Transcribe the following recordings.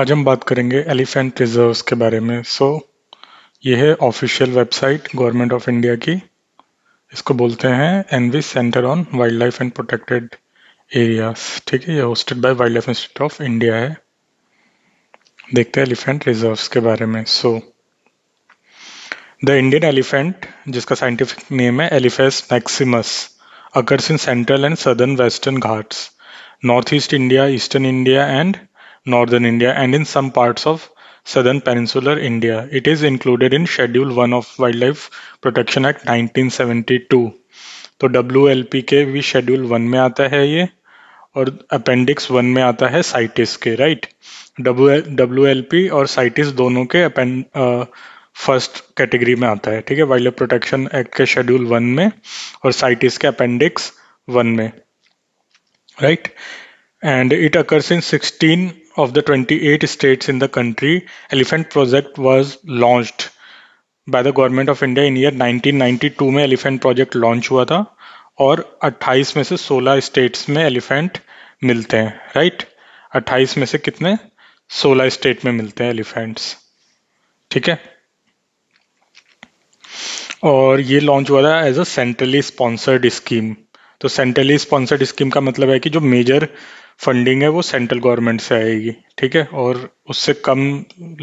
आज हम बात करेंगे एलिफेंट रिजर्व्स के बारे में सो so, ये है official website government of India की इसको बोलते हैं ENVIS centre on wildlife and protected areas ठीक है ये hosted by wildlife institute of India है देखते हैं एलिफेंट रिजर्व्स के बारे में सो द इंडियन एलिफेंट जिसका साइंटिफिक नेम है Elephas maximus occurs in central and southern Western Ghats north east India eastern India and northern India and in some parts of southern peninsular India. It is included in Schedule 1 of Wildlife Protection Act 1972. तो wlp ke bhi schedule 1 mein aata hai ye और appendix one में आता है साइटिस के right W L P और साइटिस दोनों के append first category में आता है ठीक है वाइल्ड लाइफ प्रोटेक्शन एक्ट के शेड्यूल वन में और साइटिस के अपेंडिक्स वन में right and it occurs in sixteen of the 28 states in the country, Elephant Project was launched by the government of India in year 1992 में Elephant Project launch हुआ था और 28 में से 16 states में Elephant मिलते हैं right? 28 में से कितने 16 state में मिलते हैं Elephants, ठीक है और ये लॉन्च हुआ था as a centrally sponsored scheme तो सेंट्रली स्पॉन्सर्ड स्कीम का मतलब है कि जो मेजर फंडिंग है वो सेंट्रल गवर्नमेंट से आएगी ठीक है और उससे कम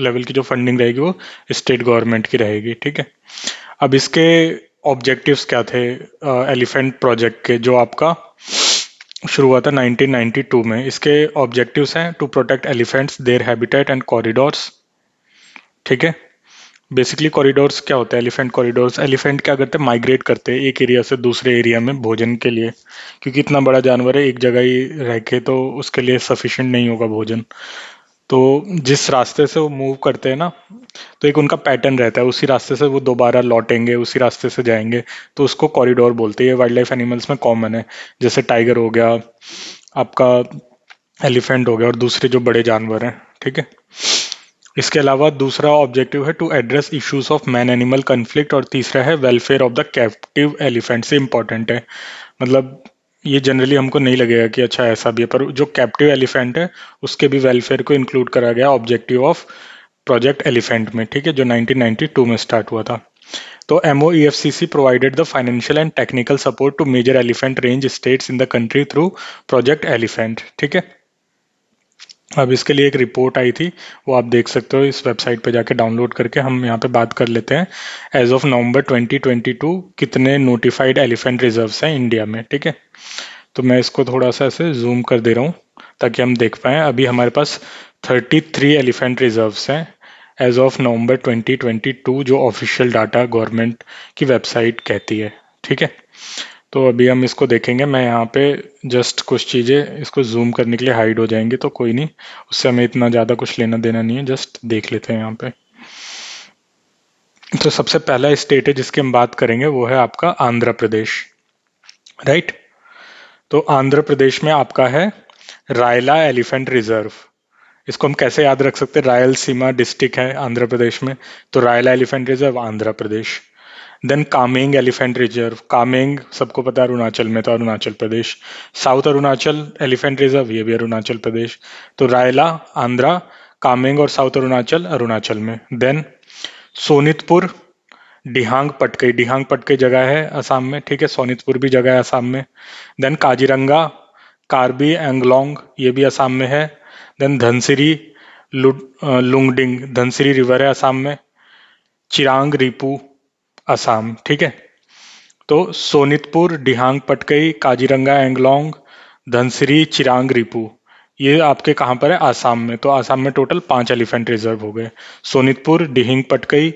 लेवल की जो फंडिंग रहेगी वो स्टेट गवर्नमेंट की रहेगी ठीक है अब इसके ऑब्जेक्टिव्स क्या थे एलिफेंट uh, प्रोजेक्ट के जो आपका शुरू हुआ था 1992 में इसके ऑब्जेक्टिव्स हैं to protect elephants their habitat and corridors ठीक है बेसिकली कॉरिडोर्स क्या होते हैं एलिफेंट कॉरिडोर्स एलिफेंट क्या करते हैं माइग्रेट करते हैं एक एरिया से दूसरे एरिया में भोजन के लिए क्योंकि इतना बड़ा जानवर है एक जगह ही रह के तो उसके लिए सफिशेंट नहीं होगा भोजन तो जिस रास्ते से वो मूव करते हैं ना तो एक उनका पैटर्न रहता है उसी रास्ते से वो दोबारा लौटेंगे उसी रास्ते से जाएंगे तो उसको कॉरिडोर बोलते हैं वाइल्ड लाइफ एनिमल्स में कॉमन है जैसे टाइगर हो गया आपका एलिफेंट हो गया और दूसरे जो बड़े जानवर हैं ठीक है इसके अलावा दूसरा ऑब्जेक्टिव है to address issues of man animal conflict और तीसरा है welfare of the captive elephant से इंपॉर्टेंट है मतलब ये जनरली हमको नहीं लगेगा कि अच्छा ऐसा भी है पर जो कैप्टिव एलिफेंट है उसके भी वेलफेयर को इंक्लूड करा गया ऑब्जेक्टिव ऑफ प्रोजेक्ट एलिफेंट में ठीक है जो 1992 में स्टार्ट हुआ था तो M O E F C C provided the financial and technical support to major elephant range states in the country through project elephant ठीक है अब इसके लिए एक रिपोर्ट आई थी वो आप देख सकते हो इस वेबसाइट पे जाके डाउनलोड करके हम यहाँ पे बात कर लेते हैं एज ऑफ नवंबर 2022 कितने नोटिफाइड एलिफेंट रिजर्व्स हैं इंडिया में ठीक है तो मैं इसको थोड़ा सा ऐसे जूम कर दे रहा हूँ ताकि हम देख पाएँ अभी हमारे पास 33 एलिफेंट रिजर्व्स हैं एज ऑफ नवंबर 2022 जो ऑफिशियल डाटा गवर्नमेंट की वेबसाइट कहती है ठीक है तो अभी हम इसको देखेंगे मैं यहाँ पे जस्ट कुछ चीज़ें इसको जूम करने के लिए हाइड हो जाएंगे तो कोई नहीं उससे हमें इतना ज़्यादा कुछ लेना देना नहीं है जस्ट देख लेते हैं यहाँ पे तो सबसे पहला स्टेट है जिसकी हम बात करेंगे वो है आपका आंध्र प्रदेश राइट तो आंध्र प्रदेश में आपका है रायला एलिफेंट रिजर्व इसको हम कैसे याद रख सकते हैं रायल सीमा डिस्ट्रिक्ट है आंध्र प्रदेश में तो Rayala elephant reserve Andhra Pradesh then Kameng elephant reserve Kameng सबको पता है अरुणाचल में तो Arunachal Pradesh south Arunachal elephant reserve ये भी अरुणाचल प्रदेश तो रायला आंध्रा कामेंग और साउथ अरुणाचल अरुणाचल में देन सोनितपुर डिहांग पटकई डिहांग पटकई जगह है असम में ठीक है सोनितपुर भी जगह है असम में देन काजीरंगा कार्बी एंगलोंग ये भी असम में है देन धनसिरी लुंगडिंग धनसिरी रिवर है असम में चिरांग रिपू असम ठीक है तो सोनितपुर डिहांग पटकई काजीरंगा एंगलोंग धनसिरी चिरांग रिपू ये आपके कहाँ पर है आसाम में तो आसाम में टोटल पांच एलिफेंट रिजर्व हो गए सोनितपुर डिहिंग पटकई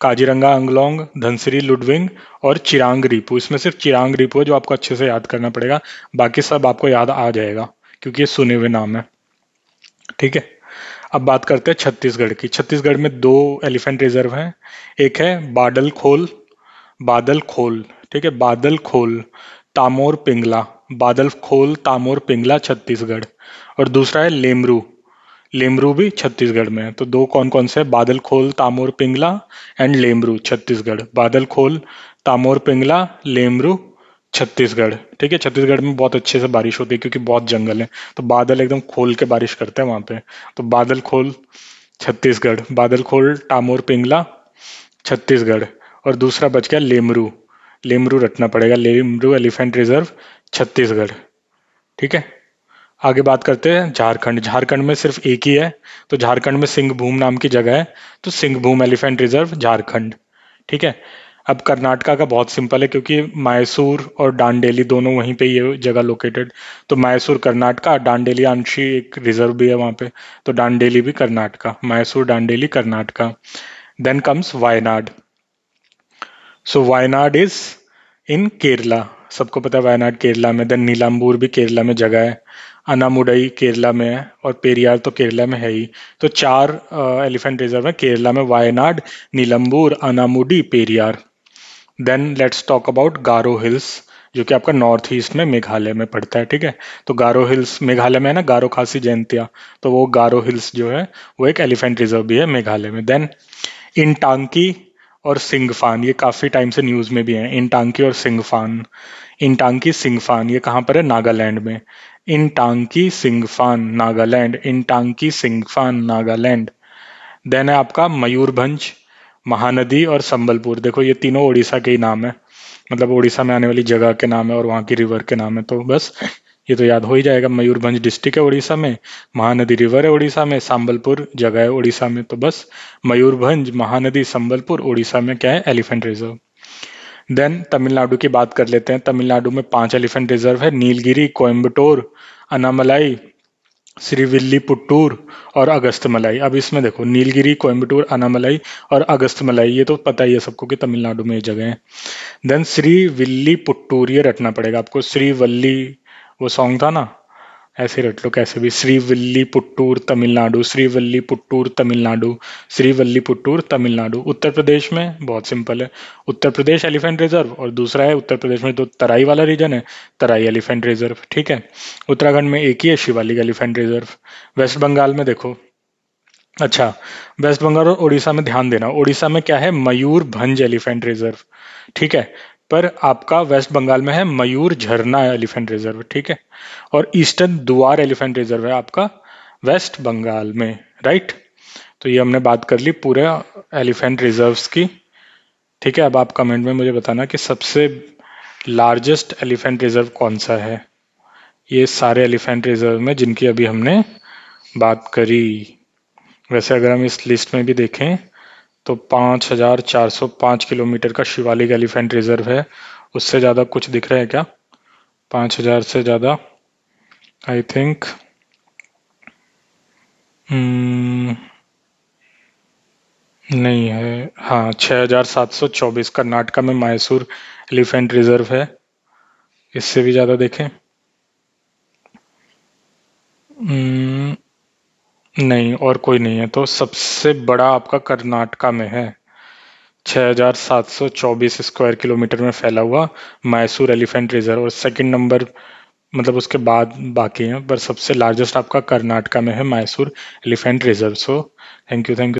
काजीरंगा अंगलोंग धनसिरी लुडविंग और चिरांग रिपू इसमें सिर्फ चिरांग रिपू है जो आपको अच्छे से याद करना पड़ेगा बाकी सब आपको याद आ जाएगा क्योंकि ये सुने हुए नाम है ठीक है अब बात करते हैं छत्तीसगढ़ की छत्तीसगढ़ में दो एलिफेंट रिजर्व हैं एक है बाडल खोल बादल खोल ठीक है बादल खोल तामोर पिंगला बादल खोल तामोर पिंगला छत्तीसगढ़ और दूसरा है लेमरू लेमरू भी छत्तीसगढ़ में है तो दो कौन कौन से Badalkhol Tamor Pingla and Lemru Chhattisgarh Badalkhol Tamor Pingala Lemru Chhattisgarh ठीक है छत्तीसगढ़ में बहुत अच्छे से बारिश होती है क्योंकि बहुत जंगल है तो बादल एकदम खोल के बारिश करते हैं वहाँ पे तो बादल खोल छत्तीसगढ़ बादल खोल टामोर पिंगला छत्तीसगढ़ और दूसरा बच गया लेमरू लेमरू रटना पड़ेगा लेमरू एलिफेंट रिजर्व छत्तीसगढ़ ठीक है आगे बात करते हैं झारखंड झारखंड में सिर्फ एक ही है तो झारखंड में सिंहभूम नाम की जगह है तो सिंहभूम एलिफेंट रिजर्व झारखंड ठीक है अब कर्नाटका का बहुत सिंपल है क्योंकि मैसूर और डांडेली दोनों वहीं पे ये जगह लोकेटेड तो मैसूर कर्नाटका डांडेली अंशी एक रिजर्व भी है वहाँ पे तो डांडेली भी Karnataka Mysore Dandeli Karnataka then comes Wayanad so Wayanad is in Kerala सबको पता है वायनाड केरला में देन नीलाम्बूर भी केरला में जगह है अनामुडई केरला में है और पेरियार तो केरला में है ही तो चार एलिफेंट रिजर्व है केरला में Wayanad Nilambur Anamudi Periyar then let's talk about Garo hills जो कि आपका नॉर्थ ईस्ट में मेघालय में पड़ता है ठीक है तो गारो हिल्स मेघालय में है ना गारो खासी जयंतिया तो वो गारो हिल्स जो है वो एक एलिफेंट रिजर्व भी है मेघालय में देन इन टांकी और सिंगफान ये काफी टाइम से न्यूज में भी है इंटांकी और सिंगफान इंटांकी सिंगफान ये कहाँ पर है नागालैंड में इंटांकी सिंगफान नागालैंड इंटांकी सिंगफान नागालैंड देन है आपका मयूरभंज महानदी और संबलपुर देखो ये तीनों ओडिशा के ही नाम है मतलब ओडिशा में आने वाली जगह के नाम है और वहाँ की रिवर के नाम है तो बस ये तो याद हो ही जाएगा मयूरभंज डिस्ट्रिक्ट है उड़ीसा में महानदी रिवर है उड़ीसा में संबलपुर जगह है उड़ीसा में तो बस मयूरभंज महानदी संबलपुर उड़ीसा में क्या है एलिफेंट रिजर्व देन तमिलनाडु की बात कर लेते हैं तमिलनाडु में पांच एलिफेंट रिजर्व है नीलगिरी कोयम्बटोर अनामलाई पुट्टूर और अगस्त मलाई अब इसमें देखो नीलगिरी कोयम्बटूर अनामलाई और अगस्त मलाई ये तो पता ही है सबको कि तमिलनाडु में ये जगह है देन पुट्टूर ये रटना पड़ेगा आपको श्रीवल्ली वो सॉन्ग था ना ऐसे रट लो कैसे भी वल्ली पुट्टूर तमिलनाडु श्रीवल्ली पुट्टूर तमिलनाडु श्रीवल्ली पुट्टूर तमिलनाडु उत्तर प्रदेश में बहुत सिंपल है उत्तर प्रदेश एलिफेंट रिजर्व और दूसरा है उत्तर प्रदेश में तो तराई वाला रीजन है तराई एलिफेंट रिजर्व ठीक है उत्तराखंड में एक ही है Shivalik elephant reserve west Bengal में देखो अच्छा वेस्ट बंगाल और उड़ीसा में ध्यान देना उड़ीसा में क्या है मयूर भंज एलिफेंट रिजर्व ठीक है पर आपका वेस्ट बंगाल में है मयूर झरना एलिफेंट रिजर्व ठीक है और ईस्टर्न दुआर एलिफेंट रिजर्व है आपका वेस्ट बंगाल में राइट तो ये हमने बात कर ली पूरे एलिफेंट रिजर्व्स की ठीक है अब आप कमेंट में मुझे बताना कि सबसे लार्जेस्ट एलिफेंट रिजर्व कौन सा है ये सारे एलिफेंट रिजर्व में जिनकी अभी हमने बात करी वैसे अगर हम इस लिस्ट में भी देखें तो 5,405 किलोमीटर का शिवालिक एलिफेंट रिजर्व है उससे ज़्यादा कुछ दिख रहा है क्या 5,000 से ज़्यादा आई थिंक नहीं है हाँ 6,724 कर्नाटका में मैसूर एलिफेंट रिजर्व है इससे भी ज़्यादा देखें हम्म, नहीं और कोई नहीं है तो सबसे बड़ा आपका कर्नाटका में है 6,724 स्क्वायर किलोमीटर में फैला हुआ मैसूर एलिफेंट रिजर्व और सेकंड नंबर मतलब उसके बाद बाकी हैं पर सबसे लार्जेस्ट आपका कर्नाटका में है Mysore elephant reserve so thank you thank you